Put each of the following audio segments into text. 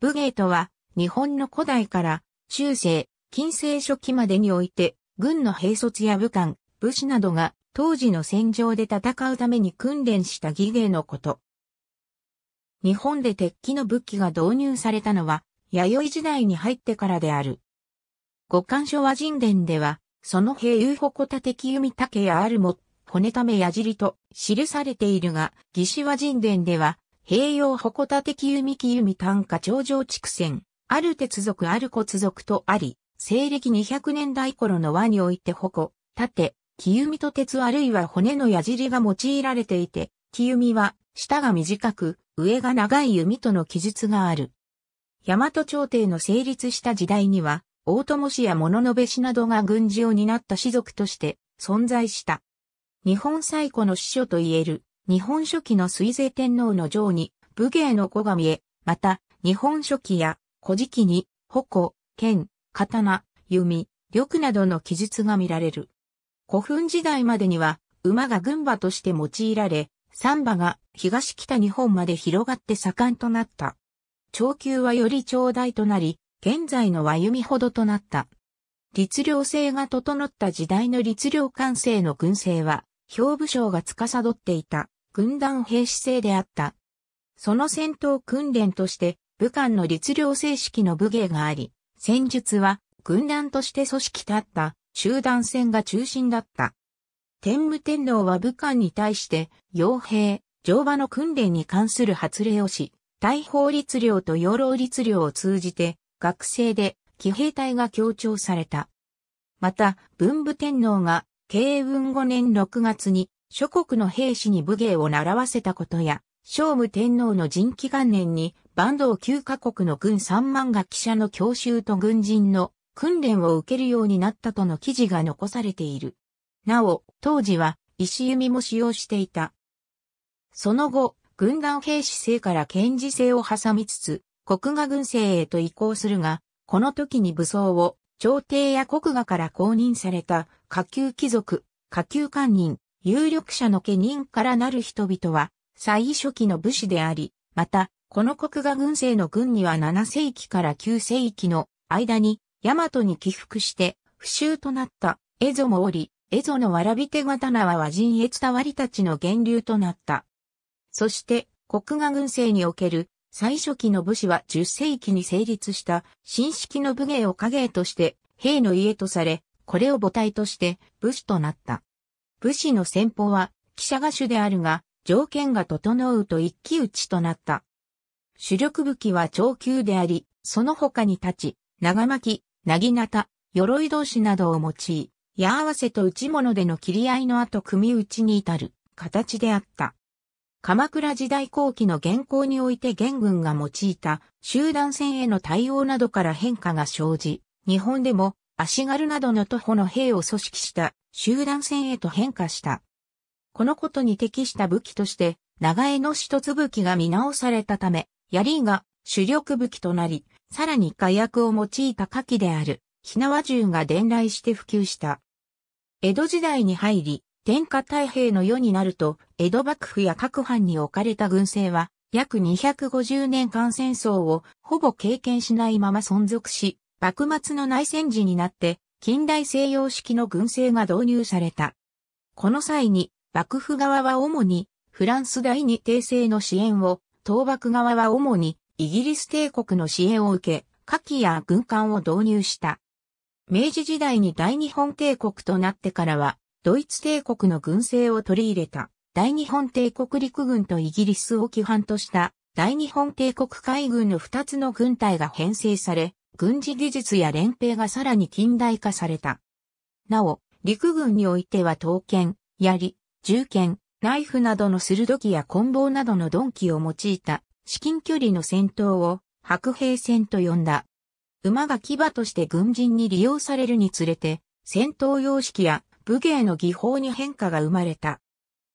武芸とは、日本の古代から、中世、近世初期までにおいて、軍の兵卒や武官、武士などが、当時の戦場で戦うために訓練した技芸のこと。日本で鉄器の武器が導入されたのは、弥生時代に入ってからである。五感書和人伝では、その兵有矛盾弓竹やあるも、骨ため矢尻と記されているが、義士和人伝では、併用矛盾的弓木弓単価頂上畜線、ある鉄族ある骨族とあり、西暦200年代頃の和において矛、盾、木弓と鉄あるいは骨の矢尻が用いられていて、木弓は、下が短く、上が長い弓との記述がある。大和朝廷の成立した時代には、大友氏や物の部氏などが軍事を担った士族として存在した。日本最古の司書と言える日本書紀の水勢天皇の上に、武芸の小神へ、また、日本書紀や、古事記に、矛、剣、刀、弓、緑などの記述が見られる。古墳時代までには、馬が軍馬として用いられ、三馬が東北日本まで広がって盛んとなった。長久はより長大となり、現在の和弓ほどとなった。律令制が整った時代の律令官制の軍生は、兵部省が司っていた。軍団兵士制であった。その戦闘訓練として、武漢の律令正式の武芸があり、戦術は軍団として組織立った集団戦が中心だった。天武天皇は武漢に対して、傭兵、乗馬の訓練に関する発令をし、大法律令と養老律令を通じて、学生で騎兵隊が強調された。また、文武天皇が、慶雲5年6月に、諸国の兵士に武芸を習わせたことや、聖武天皇の人気元年に、坂東9カ国の軍3万が記者の教習と軍人の訓練を受けるようになったとの記事が残されている。なお、当時は石弓も使用していた。その後、軍団兵士制から検事制を挟みつつ、国画軍制へと移行するが、この時に武装を朝廷や国画から公認された下級貴族、下級官人、有力者の家人からなる人々は、最初期の武士であり、また、この国画軍政の軍には7世紀から9世紀の間に、大和に起伏して、不襲となった、蝦夷もおり、蝦夷のわらび手刀は陣越伝わりたちの源流となった。そして、国画軍政における最初期の武士は10世紀に成立した新式の武芸を家芸として、兵の家とされ、これを母体として武士となった。武士の戦法は、記者が主であるが、条件が整うと一騎打ちとなった。主力武器は長級であり、その他に立ち、長巻、なぎなた、鎧同士などを用い、矢合わせと内物での切り合いの後組打ちに至る形であった。鎌倉時代後期の現行において元軍が用いた集団戦への対応などから変化が生じ、日本でも足軽などの徒歩の兵を組織した集団戦へと変化した。このことに適した武器として、長江の一つ武器が見直されたため、槍が主力武器となり、さらに火薬を用いた火器である、火縄銃が伝来して普及した。江戸時代に入り、天下太平の世になると、江戸幕府や各藩に置かれた軍政は、約250年間戦争をほぼ経験しないまま存続し、幕末の内戦時になって近代西洋式の軍政が導入された。この際に、幕府側は主に、フランス第二帝政の支援を、倒幕側は主に、イギリス帝国の支援を受け、火器や軍艦を導入した。明治時代に大日本帝国となってからは、ドイツ帝国の軍政を取り入れた、大日本帝国陸軍とイギリスを規範とした、大日本帝国海軍の二つの軍隊が編成され、軍事技術や連兵がさらに近代化された。なお、陸軍においては刀剣、槍、銃剣、ナイフなどの鋭きや棍棒などの鈍器を用いた至近距離の戦闘を白兵戦と呼んだ。馬が牙として軍人に利用されるにつれて、戦闘様式や武芸の技法に変化が生まれた。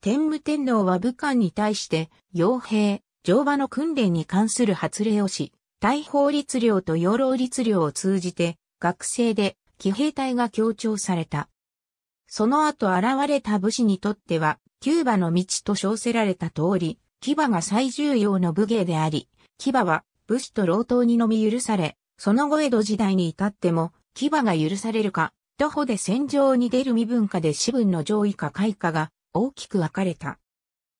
天武天皇は武官に対して、傭兵、乗馬の訓練に関する発令をし、大法律令と養老律令を通じて、学生で騎兵隊が強調された。その後現れた武士にとっては、キューバの道と称せられた通り、騎馬が最重要の武芸であり、騎馬は武士と老働にのみ許され、その後江戸時代に至っても、騎馬が許されるか、徒歩で戦場に出る身分かで士分の上位か下位かが大きく分かれた。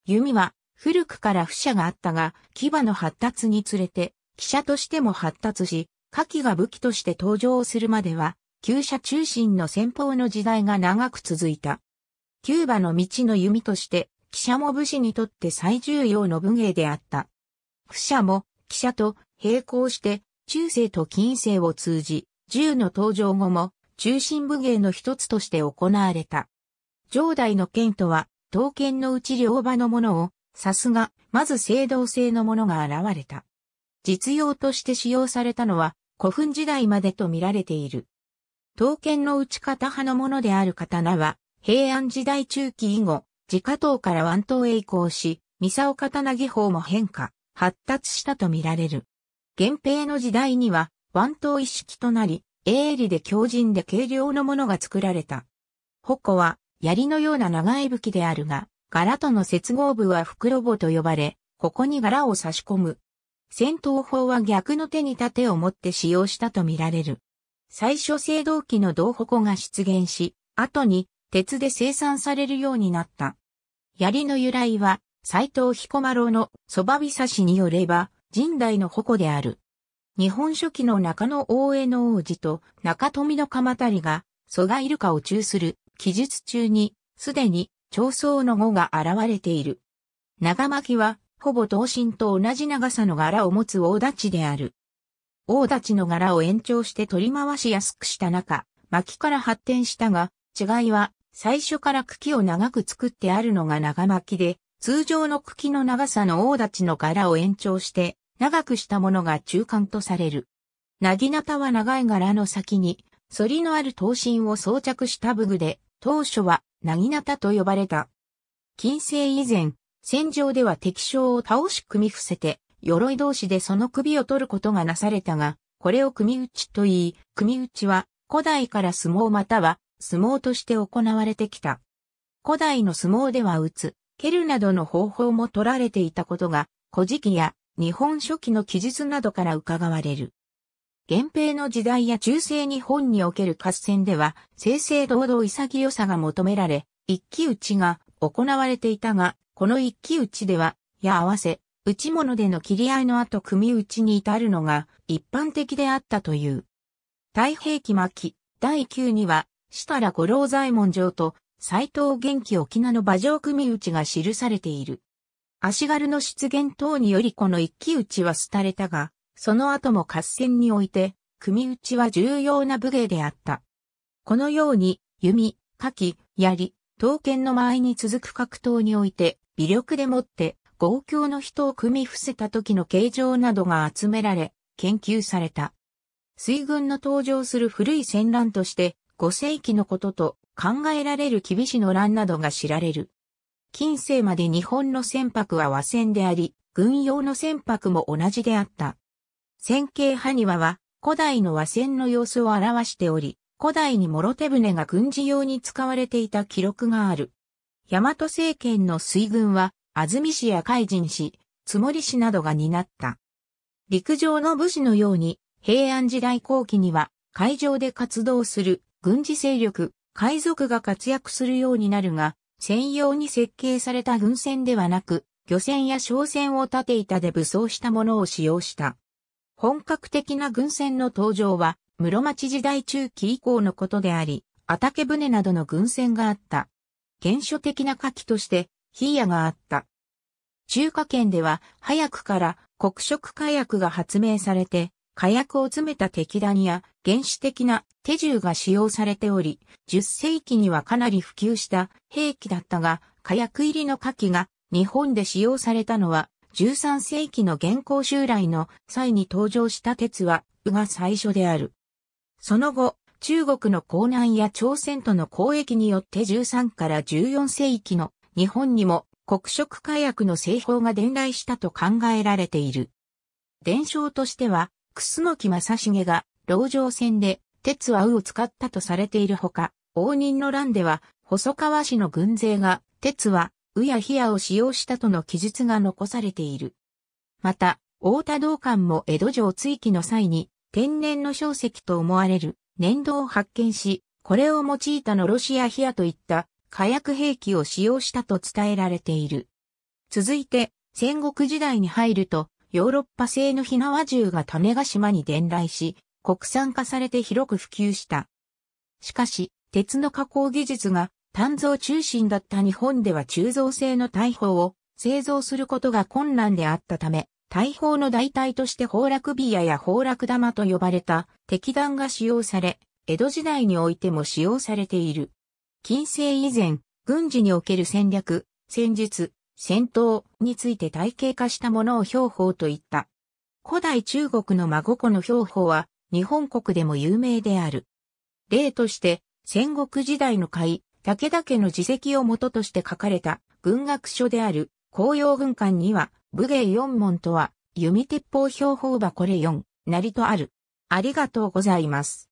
弓は古くから不者があったが、牙の発達につれて記者としても発達し、火器が武器として登場するまでは、旧車中心の戦法の時代が長く続いた。キューバの道の弓として、記者も武士にとって最重要の武芸であった。不者も、記者と並行して、中世と近世を通じ、銃の登場後も、中心武芸の一つとして行われた。上代の剣とは、刀剣のうち両場のものを、さすが、まず正道性のものが現れた。実用として使用されたのは古墳時代までと見られている。刀剣の打ち方派のものである刀は、平安時代中期以後、自家刀から腕刀へ移行し、三竿刀技法も変化、発達したと見られる。源平の時代には、腕刀一式となり、鋭利で強靭で軽量のものが作られた。矛は、槍のような長い武器であるが、柄との接合部は袋棒と呼ばれ、ここに柄を差し込む、戦闘法は逆の手に盾を持って使用したとみられる。最初青銅器の銅矛が出現し、後に鉄で生産されるようになった。槍の由来は、斎藤彦麻呂のそばびさしによれば、神代の矛である。日本書紀の中野大江の王子と中富の鎌足りが、蘇我イルカを中する記述中に、すでに、長僧の語が現れている。長巻は、ほぼ等身と同じ長さの柄を持つ大立ちである。大立ちの柄を延長して取り回しやすくした中、巻きから発展したが、違いは最初から茎を長く作ってあるのが長巻きで、通常の茎の長さの大立ちの柄を延長して長くしたものが中間とされる。なぎなたは長い柄の先に、反りのある刀身を装着した武具で、当初はなぎなたと呼ばれた。近世以前、戦場では敵将を倒し組み伏せて、鎧同士でその首を取ることがなされたが、これを組打ちと言い、組打ちは古代から相撲または相撲として行われてきた。古代の相撲では打つ、蹴るなどの方法も取られていたことが、古事記や日本書紀の記述などから伺われる。源平の時代や中世日本における合戦では、正々堂々潔さが求められ、一騎打ちが行われていたが、この一騎打ちでは、や合わせ、打ち物での切り合いの後組打ちに至るのが一般的であったという。太平記末期、第9には、設楽五郎左衛門城と斎藤元気沖縄の馬上組打ちが記されている。足軽の出現等によりこの一騎打ちは廃れたが、その後も合戦において、組打ちは重要な武芸であった。このように、弓、火器、槍、刀剣の前に続く格闘において、微力でもって豪強の人を組み伏せた時の形状などが集められ、研究された。水軍の登場する古い戦乱として、5世紀のことと考えられる厳しの乱などが知られる。近世まで日本の船舶は和船であり、軍用の船舶も同じであった。線形埴輪は古代の和船の様子を表しており、古代に諸手船が軍事用に使われていた記録がある。大和政権の水軍は、安住市や海人市、つもり市などが担った。陸上の武士のように、平安時代後期には、海上で活動する軍事勢力、海賊が活躍するようになるが、専用に設計された軍船ではなく、漁船や商船を立て板で武装したものを使用した。本格的な軍船の登場は、室町時代中期以降のことであり、畑船などの軍船があった。原初的な火器として、ヒーヤがあった。中華圏では早くから黒色火薬が発明されて、火薬を詰めた敵ニや原始的な手銃が使用されており、10世紀にはかなり普及した兵器だったが、火薬入りの火器が日本で使用されたのは13世紀の現行襲来の際に登場した鉄は、が最初である。その後、中国の江南や朝鮮との交易によって13から14世紀の日本にも黒色火薬の製法が伝来したと考えられている。伝承としては、楠木正成が、籠城戦で、鉄はうを使ったとされているほか、応仁の乱では、細川氏の軍勢が、鉄は、うやひやを使用したとの記述が残されている。また、大田道館も江戸城追記の際に、天然の小石と思われる粘土を発見し、これを用いたのロシアヒアといった火薬兵器を使用したと伝えられている。続いて、戦国時代に入ると、ヨーロッパ製の火縄銃が種ヶ島に伝来し、国産化されて広く普及した。しかし、鉄の加工技術が炭造中心だった日本では鋳造製の大砲を製造することが困難であったため、大砲の代替として崩落ビアや崩落玉と呼ばれた敵弾が使用され、江戸時代においても使用されている。近世以前、軍事における戦略、戦術、戦闘について体系化したものを標法と言った。古代中国の孫子の標法は日本国でも有名である。例として、戦国時代の会、武田家の自責を元として書かれた軍学書である、紅葉軍艦には、武芸四門とは、弓鉄砲標砲箱れ四、なりとある。ありがとうございます。